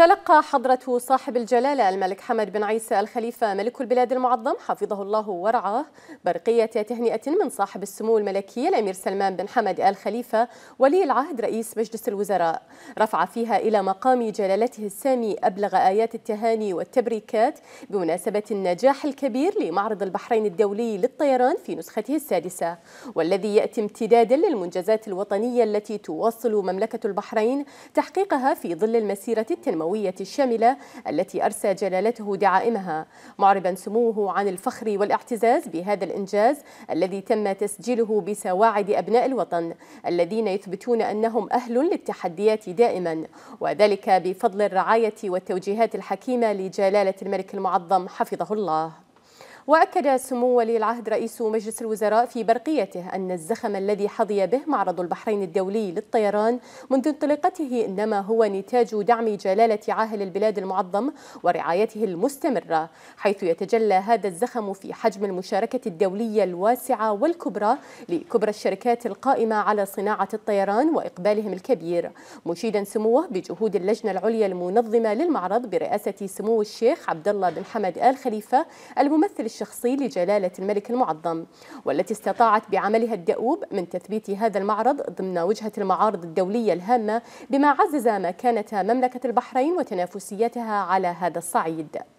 تلقى حضرة صاحب الجلالة الملك حمد بن عيسى الخليفة ملك البلاد المعظم حفظه الله ورعاه برقية تهنئة من صاحب السمو الملكي الأمير سلمان بن حمد آل خليفة ولي العهد رئيس مجلس الوزراء رفع فيها إلى مقام جلالته السامي أبلغ آيات التهاني والتبريكات بمناسبة النجاح الكبير لمعرض البحرين الدولي للطيران في نسخته السادسة والذي يأتي امتدادا للمنجزات الوطنية التي تواصل مملكة البحرين تحقيقها في ظل المسيرة التنموية الأموية الشاملة التي أرسى جلالته دعائمها معربا سموه عن الفخر والاعتزاز بهذا الإنجاز الذي تم تسجيله بسواعد أبناء الوطن الذين يثبتون أنهم أهل للتحديات دائما وذلك بفضل الرعاية والتوجيهات الحكيمة لجلالة الملك المعظم حفظه الله وأكد سمو ولي العهد رئيس مجلس الوزراء في برقيته أن الزخم الذي حظي به معرض البحرين الدولي للطيران منذ انطلاقته إنما هو نتاج دعم جلالة عاهل البلاد المعظم ورعايته المستمرة حيث يتجلى هذا الزخم في حجم المشاركة الدولية الواسعة والكبرى لكبرى الشركات القائمة على صناعة الطيران وإقبالهم الكبير مشيدا سموه بجهود اللجنة العليا المنظمة للمعرض برئاسة سمو الشيخ عبد الله بن حمد آل خليفة الممثل الشخصي لجلالة الملك المعظم والتي استطاعت بعملها الدؤوب من تثبيت هذا المعرض ضمن وجهة المعارض الدولية الهامة بما عزز مكانة مملكة البحرين وتنافسيتها على هذا الصعيد